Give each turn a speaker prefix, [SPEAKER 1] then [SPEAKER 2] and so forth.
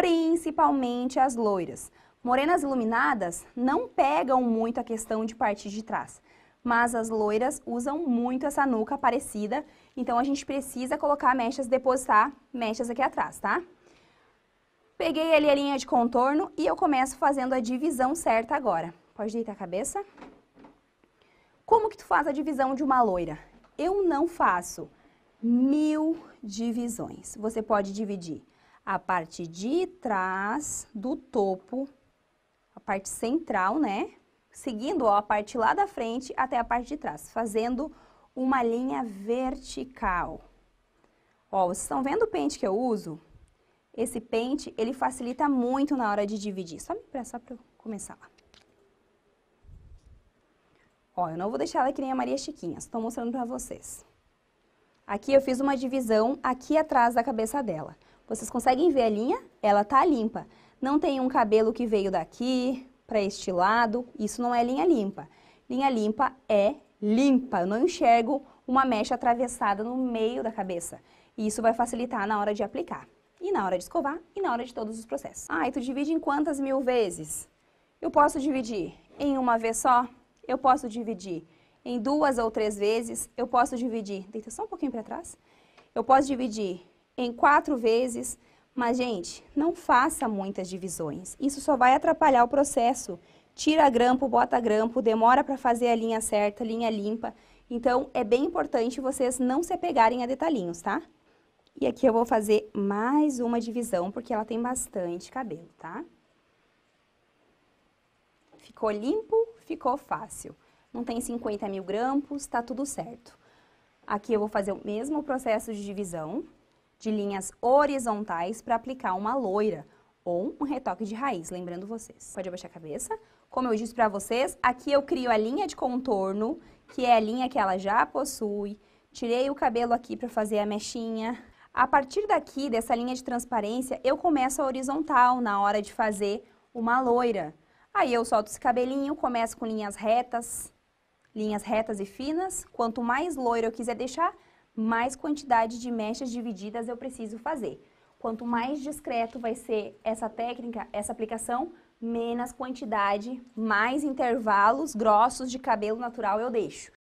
[SPEAKER 1] principalmente as loiras. Morenas iluminadas não pegam muito a questão de partir de trás, mas as loiras usam muito essa nuca parecida, então a gente precisa colocar mechas, depositar mechas aqui atrás, tá? Peguei ali a linha de contorno e eu começo fazendo a divisão certa agora. Pode deitar a cabeça. Como que tu faz a divisão de uma loira? Eu não faço mil divisões. Você pode dividir a parte de trás do topo, a parte central, né? Seguindo, ó, a parte lá da frente até a parte de trás, fazendo uma linha vertical. Ó, vocês estão vendo o pente que eu uso? Esse pente, ele facilita muito na hora de dividir. Só me pressa para eu começar lá. Ó, eu não vou deixar ela que nem a Maria Chiquinha, estou mostrando para vocês. Aqui eu fiz uma divisão aqui atrás da cabeça dela. Vocês conseguem ver a linha? Ela tá limpa. Não tem um cabelo que veio daqui para este lado. Isso não é linha limpa. Linha limpa é limpa. Eu não enxergo uma mecha atravessada no meio da cabeça. E isso vai facilitar na hora de aplicar, e na hora de escovar, e na hora de todos os processos. Ah, e tu divide em quantas mil vezes? Eu posso dividir em uma vez só? Eu posso dividir em duas ou três vezes? Eu posso dividir... Deita só um pouquinho para trás. Eu posso dividir em quatro vezes. Mas, gente, não faça muitas divisões. Isso só vai atrapalhar o processo. Tira grampo, bota grampo, demora para fazer a linha certa, linha limpa. Então, é bem importante vocês não se apegarem a detalhinhos, tá? E aqui eu vou fazer mais uma divisão, porque ela tem bastante cabelo, tá? Ficou limpo, ficou fácil. Não tem 50 mil grampos, tá tudo certo. Aqui eu vou fazer o mesmo processo de divisão de linhas horizontais para aplicar uma loira ou um retoque de raiz, lembrando vocês. Pode abaixar a cabeça. Como eu disse para vocês, aqui eu crio a linha de contorno, que é a linha que ela já possui. Tirei o cabelo aqui para fazer a mechinha. A partir daqui, dessa linha de transparência, eu começo a horizontal na hora de fazer uma loira. Aí eu solto esse cabelinho, começo com linhas retas, linhas retas e finas. Quanto mais loira eu quiser deixar, mais quantidade de mechas divididas eu preciso fazer. Quanto mais discreto vai ser essa técnica, essa aplicação, menos quantidade, mais intervalos grossos de cabelo natural eu deixo.